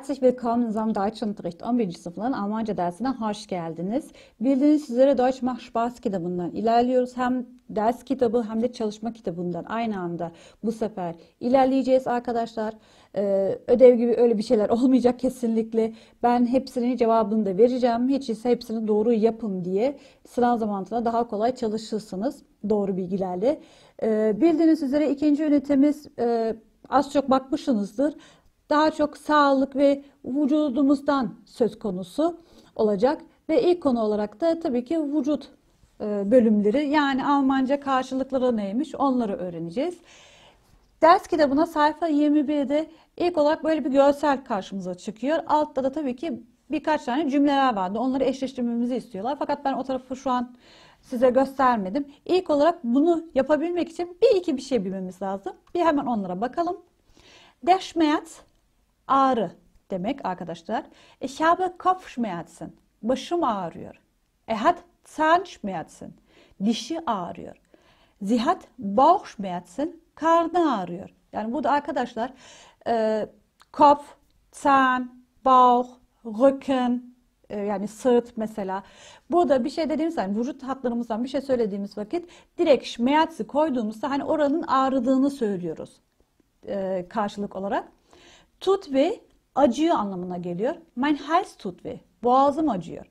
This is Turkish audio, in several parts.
Herzlich willkommen zum Deutschunterricht 11. sınıfının Almanca dersine hoş geldiniz. Bildiğiniz üzere Deutsch macht Spaß kitabından ilerliyoruz. Hem ders kitabı hem de çalışma kitabından aynı anda bu sefer ilerleyeceğiz arkadaşlar. Ee, ödev gibi öyle bir şeyler olmayacak kesinlikle. Ben hepsinin cevabını da vereceğim. Hiç ise hepsini doğru yapın diye sınav zamanında daha kolay çalışırsınız doğru bilgilerle. Ee, bildiğiniz üzere ikinci ünitemiz e, az çok bakmışsınızdır daha çok sağlık ve vücudumuzdan söz konusu olacak. Ve ilk konu olarak da tabii ki vücut e, bölümleri yani Almanca karşılıkları neymiş onları öğreneceğiz. Ders kitabına sayfa 21'de ilk olarak böyle bir görsel karşımıza çıkıyor. Altta da tabii ki birkaç tane cümleler vardı. Onları eşleştirmemizi istiyorlar. Fakat ben o tarafı şu an size göstermedim. İlk olarak bunu yapabilmek için bir iki bir şey bilmemiz lazım. Bir hemen onlara bakalım. Der Schmerz ağrı demek arkadaşlar. Ich e, habe Kopfschmerzen. Başım ağrıyor. Er hat Zahnschmerzen. Dişi ağrıyor. Sie hat Bauchschmerzen. Karnı ağrıyor. Yani bu da arkadaşlar e, Kopf, Zahn, Bauch, Rücken e, yani sırt mesela. Burada bir şey dediğimiz zaman vücut hatlarımızdan bir şey söylediğimiz vakit direkt schmerz'i koyduğumuzda hani oranın ağrıdığını söylüyoruz e, karşılık olarak. Tutwe acıyor anlamına geliyor. Mein Hals tut weh. Boğazım acıyor.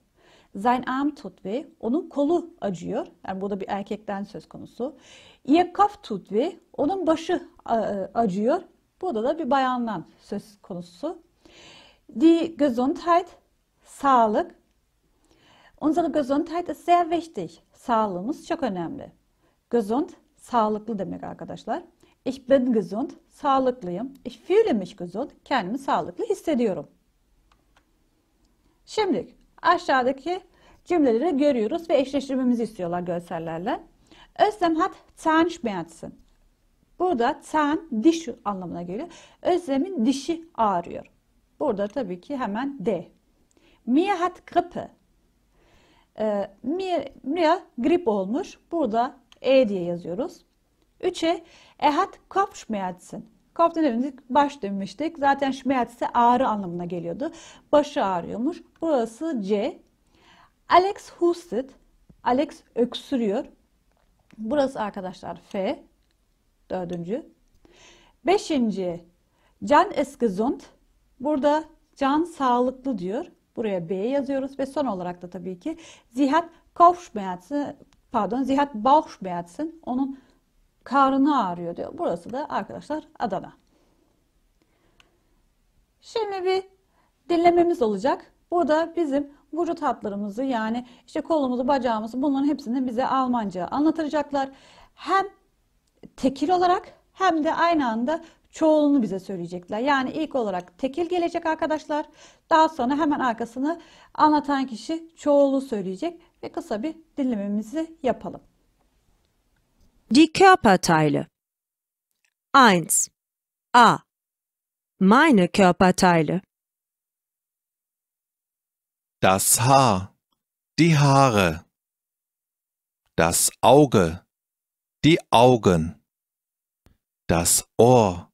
Sein Arm tut weh. Onun kolu acıyor. Yani burada bir erkekten söz konusu. Ihr Kopf tut weh. Onun başı e, acıyor. Bu da da bir bayandan söz konusu. Die Gesundheit, sağlık. Unsere Gesundheit ist sehr wichtig. Sağlığımız çok önemli. Gesund, sağlıklı demek arkadaşlar. Ich bin gesund. Sağlıklıyım. Ich fühle mich gesund. Kendimi sağlıklı hissediyorum. Şimdi aşağıdaki cümleleri görüyoruz ve eşleştirmemizi istiyorlar görsellerle. Özlem hat Zahnschmerzen. Burada zahn diş anlamına geliyor. Özlem'in dişi ağrıyor. Burada tabii ki hemen D. Mia hat grippe. Ee, Mia, Mia grip olmuş. Burada E diye yazıyoruz. Üçe ehat hat Kopfschmerzen. Kopf ne demiştik? Baş demiştik. Zaten Schmerz ise ağrı anlamına geliyordu. Başı ağrıyormuş. Burası C. Alex hustet. Alex öksürüyor. Burası arkadaşlar F. Dördüncü. Beşinci. Can ist Burada can sağlıklı diyor. Buraya B yazıyoruz ve son olarak da tabii ki zihat Kopfschmerzen pardon zihat Bauchschmerzen onun karnı ağrıyor diyor. Burası da arkadaşlar Adana. Şimdi bir dinlememiz olacak. Burada bizim vücut hatlarımızı yani işte kolumuzu, bacağımızı bunların hepsini bize Almanca anlatacaklar. Hem tekil olarak hem de aynı anda çoğulunu bize söyleyecekler. Yani ilk olarak tekil gelecek arkadaşlar. Daha sonra hemen arkasını anlatan kişi çoğulu söyleyecek ve kısa bir dinlememizi yapalım. Die Körperteile. 1. A. Meine Körperteile. Das Haar. Die Haare. Das Auge. Die Augen. Das Ohr.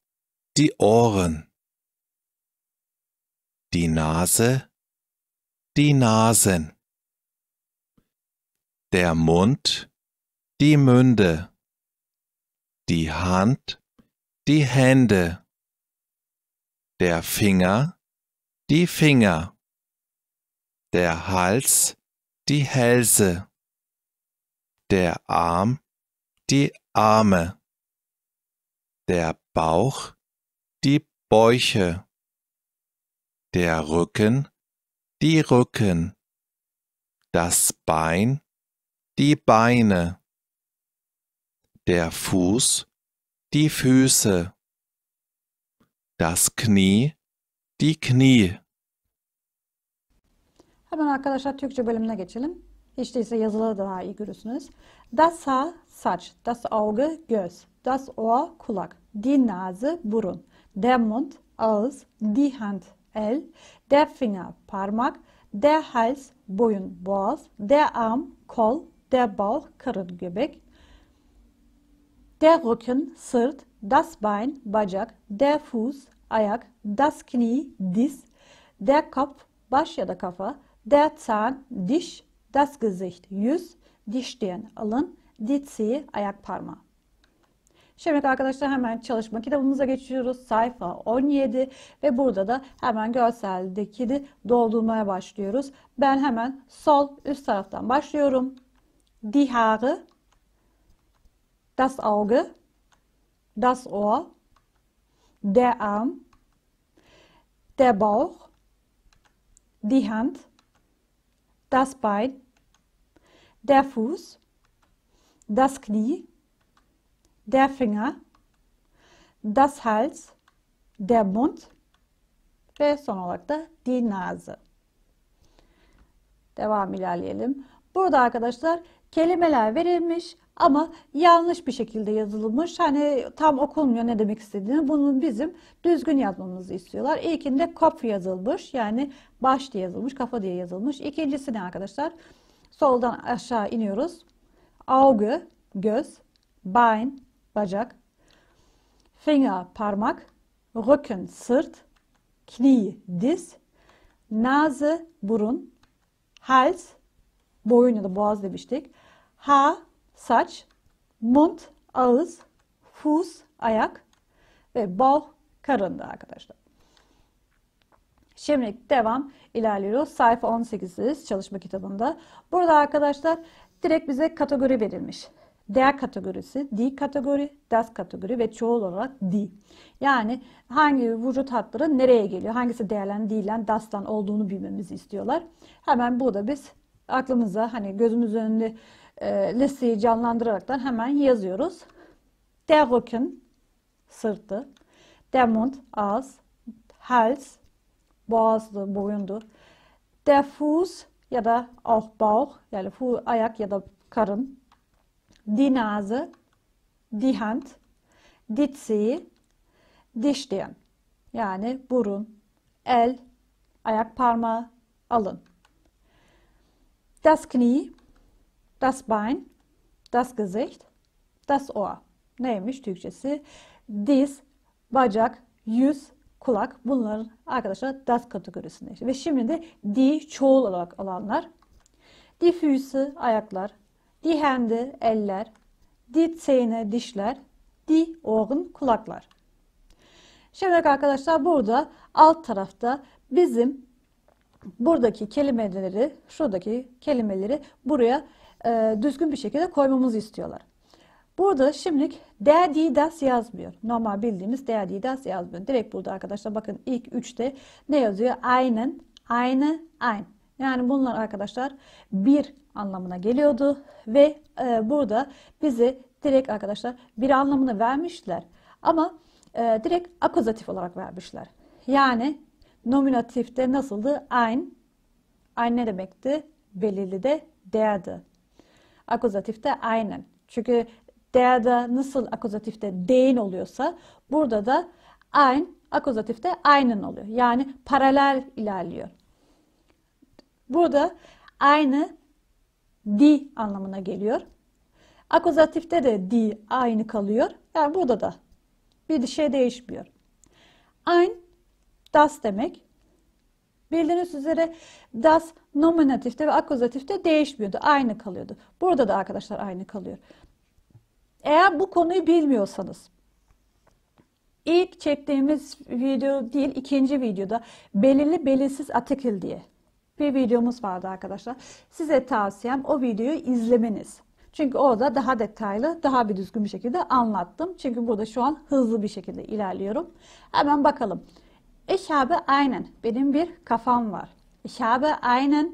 Die Ohren. Die Nase. Die Nasen. Der Mund. Die Münde die Hand, die Hände, der Finger, die Finger, der Hals, die Hälse, der Arm, die Arme, der Bauch, die Bäuche, der Rücken, die Rücken, das Bein, die Beine der Fuß, die Füße, das Knie, die Knie. Hemen arkadaşlar Türkçe bölümüne geçelim. Hiç değilse yazılı daha iyi görürsünüz. Das Haar saç, das Auge göz, das Ohr kulak, die Nase burun, der Mund ağız, die Hand el, der Finger parmak, der Hals boyun boğaz, der Arm kol, der Bauch karın göbek, Der Rücken, sırt, das Bein, bacak, der Fuß, ayak, das Knie, diz, der Kopf, baş ya da kafa, der Zahn, diş, das Gesicht, yüz, diş Stirn, alın, die Zehe, ayak parmağı. Şimdi arkadaşlar hemen çalışma kitabımıza geçiyoruz. Sayfa 17 ve burada da hemen görseldeki de doldurmaya başlıyoruz. Ben hemen sol üst taraftan başlıyorum. Die Haare, das Auge, das Ohr, der Arm, der Bauch, die Hand, das Bein, der Fuß, das Knie, der Finger, das Hals, der Mund ve die Nase. Devam ilerleyelim. Burada arkadaşlar kelimeler verilmiş ama yanlış bir şekilde yazılmış. Hani tam okunmuyor ne demek istediğini. Bunu bizim düzgün yazmamızı istiyorlar. İlkinde kop yazılmış. Yani baş diye yazılmış, kafa diye yazılmış. İkincisi ne arkadaşlar? Soldan aşağı iniyoruz. Auge, göz. Bein, bacak. Finger, parmak. Rücken, sırt. Knie, diz. Nase, burun. Hals, boyun ya da boğaz demiştik. Ha saç, mund ağız, fuz ayak ve bal karındı arkadaşlar. Şimdi devam ilerliyoruz. Sayfa 18'deyiz çalışma kitabında. Burada arkadaşlar direkt bize kategori verilmiş. Der kategorisi, di kategori, das kategori ve çoğul olarak di. Yani hangi vücut hatları nereye geliyor, hangisi değerlen, değilen, dastan olduğunu bilmemizi istiyorlar. Hemen burada biz aklımıza hani gözümüz önünde e, listeyi canlandıraraktan hemen yazıyoruz. Der Rücken sırtı, der Mund ağız, Hals boğazdı, boyundu. Der Fuß ya da auch Bauch yani fu, ayak ya da karın. Die Nase, die Hand, die Zehe, die Stirn. Yani burun, el, ayak parmağı, alın. Das Knie, Das Bein, das Gesicht, das Ohr. Neymiş Türkçesi? Diz, bacak, yüz, kulak bunların arkadaşlar das kategorisinde. Ve şimdi de di çoğul olarak alanlar. Die Füße ayaklar, die Hände eller, di Zähne dişler, di organ kulaklar. Şimdi arkadaşlar burada alt tarafta bizim buradaki kelimeleri, şuradaki kelimeleri buraya e, düzgün bir şekilde koymamızı istiyorlar. Burada şimdilik der didas yazmıyor. Normal bildiğimiz der didas yazmıyor. Direkt burada arkadaşlar bakın ilk üçte ne yazıyor? Aynen, aynı, aynı. Yani bunlar arkadaşlar bir anlamına geliyordu ve e, burada bizi direkt arkadaşlar bir anlamını vermişler. Ama e, direkt akuzatif olarak vermişler. Yani nominatifte nasıldı? Ein. Ein ne demekti? Belirli de derdi akuzatifte aynen. Çünkü derde nasıl akuzatifte değin oluyorsa burada da ein akuzatifte aynen oluyor. Yani paralel ilerliyor. Burada aynı di anlamına geliyor. Akuzatifte de di aynı kalıyor. Yani burada da bir şey değişmiyor. Ein das demek Bildiğiniz üzere das nominatifte ve akuzatifte değişmiyordu. Aynı kalıyordu. Burada da arkadaşlar aynı kalıyor. Eğer bu konuyu bilmiyorsanız ilk çektiğimiz video değil ikinci videoda belirli belirsiz atikil diye bir videomuz vardı arkadaşlar. Size tavsiyem o videoyu izlemeniz. Çünkü orada daha detaylı, daha bir düzgün bir şekilde anlattım. Çünkü burada şu an hızlı bir şekilde ilerliyorum. Hemen bakalım. Ich habe einen. Benim bir kafam var. Ich habe einen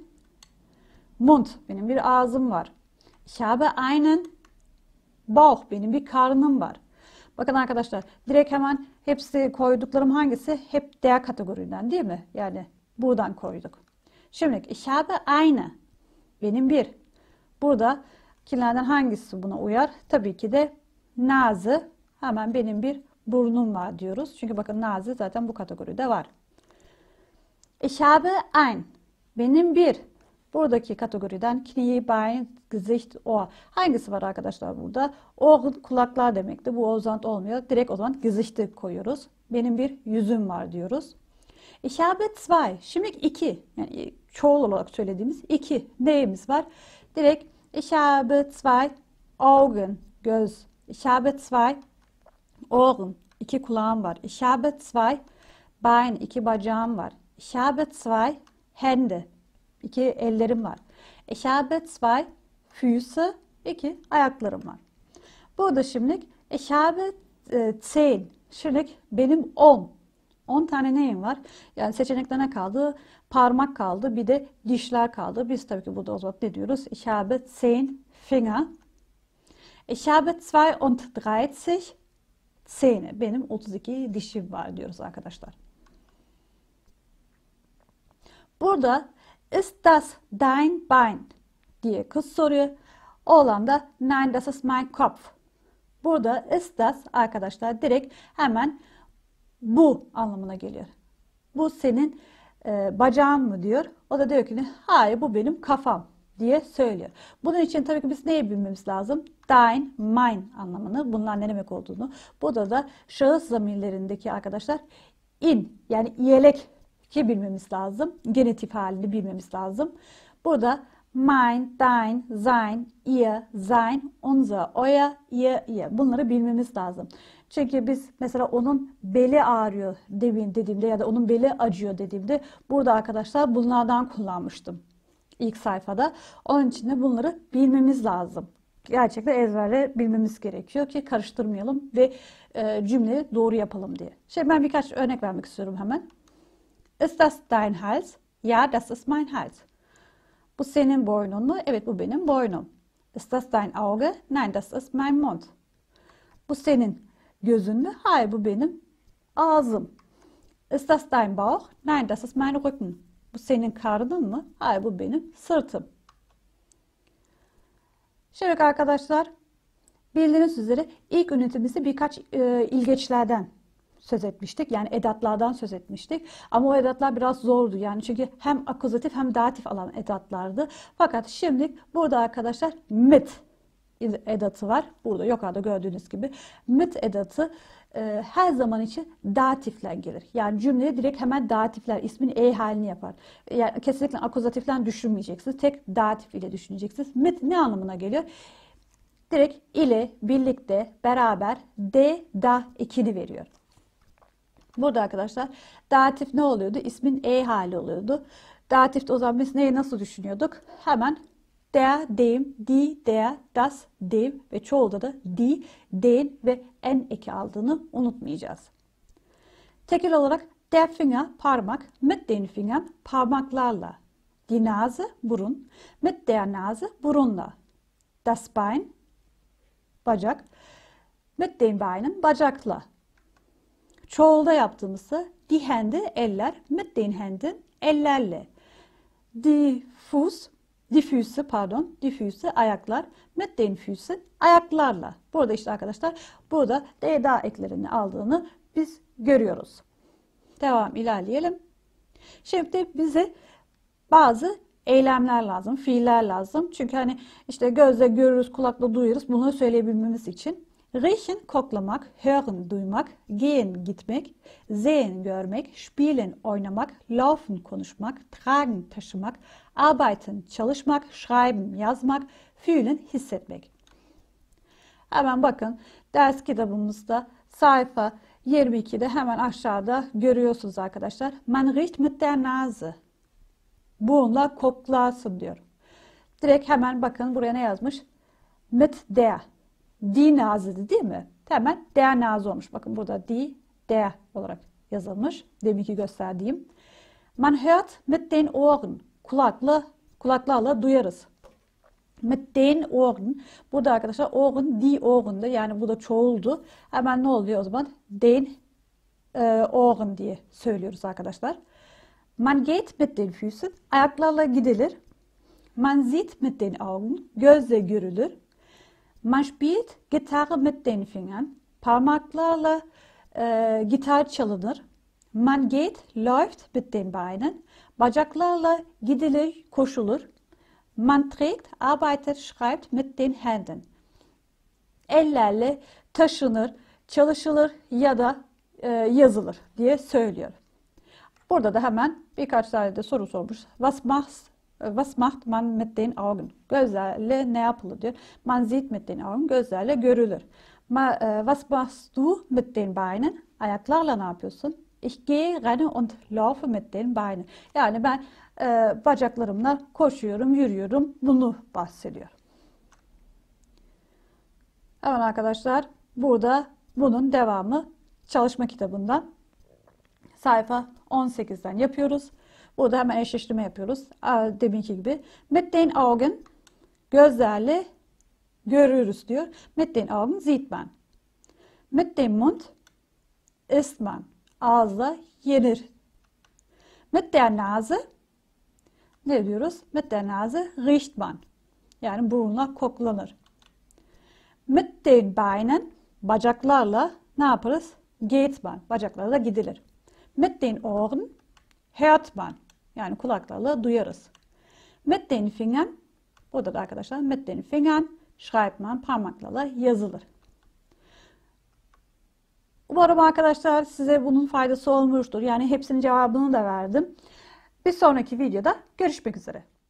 Mund. Benim bir ağzım var. Ich habe einen Bauch. Benim bir karnım var. Bakın arkadaşlar direkt hemen hepsi koyduklarım hangisi? Hep D kategoriden değil mi? Yani buradan koyduk. Şimdi ich habe eine. Benim bir. Burada kilerden hangisi buna uyar? Tabii ki de nazı hemen benim bir burnum var diyoruz. Çünkü bakın nazı zaten bu kategoride var. İşabe e, ein. Benim bir. Buradaki kategoriden Knie, Bein, Gesicht, o Hangisi var arkadaşlar burada? Ohr kulaklar demekti. Bu ozant olmuyor. Direkt o zaman Gesicht'i koyuyoruz. Benim bir yüzüm var diyoruz. İşabet e, zwei. Şimdi iki. Yani e, çoğul olarak söylediğimiz iki. Neyimiz var? Direkt İşabet zwei Augen. Göz. Ich habe zwei Ohren, iki kulağım var. Ich habe zwei Beine, iki bacağım var. Ich habe zwei Hände, iki ellerim var. Ich habe zwei Füße, iki ayaklarım var. Burada şimdilik ich habe zehn, şimdilik benim on on tane neyim var? Yani seçeneklerine kaldı? Parmak kaldı. Bir de dişler kaldı. Biz tabii ki burada o zaman ne diyoruz? Ich habe zehn Finger. Ich habe 32 S Benim 32 dişim var diyoruz arkadaşlar. Burada ist das dein Bein diye kız soruyor. Oğlan da nein das ist mein Kopf. Burada ist das arkadaşlar direkt hemen bu anlamına geliyor. Bu senin e, bacağın mı diyor. O da diyor ki hayır bu benim kafam diye söylüyor. Bunun için tabii ki biz neyi bilmemiz lazım? Thine, mine anlamını, bunlar ne demek olduğunu. Burada da şahıs zamirlerindeki arkadaşlar in yani yelek ki bilmemiz lazım. genetif halini bilmemiz lazım. Burada mine, dine, sein, ihr, sein, unser, oya, ihr, ihr. Bunları bilmemiz lazım. Çünkü biz mesela onun beli ağrıyor dediğimde ya da onun beli acıyor dediğimde burada arkadaşlar bunlardan kullanmıştım ilk sayfada. Onun için de bunları bilmemiz lazım. Gerçekten ezberle bilmemiz gerekiyor ki karıştırmayalım ve e, cümleyi doğru yapalım diye. Şimdi şey, ben birkaç örnek vermek istiyorum hemen. Ist das dein Hals? Ja, das ist mein Hals. Bu senin boynun mu? Evet, bu benim boynum. Ist das dein Auge? Nein, das ist mein Mund. Bu senin gözün mü? Hayır, bu benim ağzım. Ist das dein Bauch? Nein, das ist mein Rücken. Bu senin karnın mı? Hayır bu benim sırtım. Şimdi arkadaşlar bildiğiniz üzere ilk ünitemizde birkaç e, ilgeçlerden söz etmiştik. Yani edatlardan söz etmiştik. Ama o edatlar biraz zordu. Yani çünkü hem akuzatif hem datif alan edatlardı. Fakat şimdi burada arkadaşlar met edatı var. Burada yukarıda gördüğünüz gibi mit edatı e, her zaman için datifler gelir. Yani cümleye direkt hemen datifler, ismin e halini yapar. Yani kesinlikle akuzatiften düşünmeyeceksiniz. Tek datif ile düşüneceksiniz. Mit ne anlamına geliyor? Direkt ile, birlikte, beraber, de, da ikili veriyor. Burada arkadaşlar datif ne oluyordu? İsmin e hali oluyordu. Datif'te o zaman biz neyi nasıl düşünüyorduk? Hemen der, dem, di, der, das, dev ve çoğulda da di, den ve en eki aldığını unutmayacağız. Tekil olarak der Finger parmak, mit den Fingern parmaklarla, die Nase burun, mit der Nase burunla, das Bein bacak, mit den Beinen bacakla. Çoğulda yaptığımızı die Hände eller, mit den Händen ellerle. Die Fuß difüse pardon difüse ayaklar medde infüse ayaklarla. Burada işte arkadaşlar burada DDA eklerini aldığını biz görüyoruz. Devam ilerleyelim. Şimdi bize bazı eylemler lazım, fiiller lazım. Çünkü hani işte gözle görürüz, kulakla duyarız. Bunu söyleyebilmemiz için Riechen koklamak, hören duymak, gehen gitmek, sehen görmek, spielen oynamak, laufen konuşmak, tragen taşımak, arbeiten çalışmak, schreiben yazmak, fühlen hissetmek. Hemen bakın ders kitabımızda sayfa 22'de hemen aşağıda görüyorsunuz arkadaşlar. Man riecht mit der Nase. Bununla koklarsın diyor. Direkt hemen bakın buraya ne yazmış? Mit der di nazidi değil mi? Hemen D' nazi olmuş. Bakın burada D' D olarak yazılmış. Deminki gösterdiğim. Man hört mit den Ohren. Kulakla, kulaklarla duyarız. Mit den Ohren. Burada arkadaşlar Ohren, D Ohren'dı. Yani bu da çoğuldu. Hemen ne oluyor o zaman? Den e, Ohren diye söylüyoruz arkadaşlar. Man geht mit den Füßen. Ayaklarla gidilir. Man sieht mit den Augen. Gözle görülür. Man spielt Gitarre mit den Fingern. Parmaklarla e, gitar çalınır. Man geht, läuft mit den Beinen. Bacaklarla gidilir, koşulur. Man trägt, arbeitet, schreibt mit den Händen. Ellerle taşınır, çalışılır ya da e, yazılır diye söylüyor. Burada da hemen birkaç tane de soru sormuş. Was machst Was macht man mit den Augen? Gözlerle ne yapılır diyor. Man sieht mit den Augen. Gözlerle görülür. Ma, e, was machst du mit den Beinen? Ayaklarla ne yapıyorsun? Ich gehe renne und laufe mit den Beinen. Yani ben e, bacaklarımla koşuyorum, yürüyorum. Bunu bahsediyor. Hemen arkadaşlar burada bunun devamı çalışma kitabından sayfa 18'den yapıyoruz. Burada hemen eşleştirme yapıyoruz. Deminki gibi. Mit den Augen gözlerle görürüz diyor. Mit den Augen sieht man. Mit dem Mund isst man. Ağızla yenir. Mit der Nase ne diyoruz? Mit der Nase riecht man. Yani burunla koklanır. Mit den Beinen bacaklarla ne yaparız? Geht man. Bacaklarla gidilir. Mit den Ohren man yani kulaklarla duyarız. Mit den Fingern burada da arkadaşlar mit den Fingern schreibt man parmaklarla yazılır. Umarım arkadaşlar size bunun faydası olmuştur. Yani hepsinin cevabını da verdim. Bir sonraki videoda görüşmek üzere.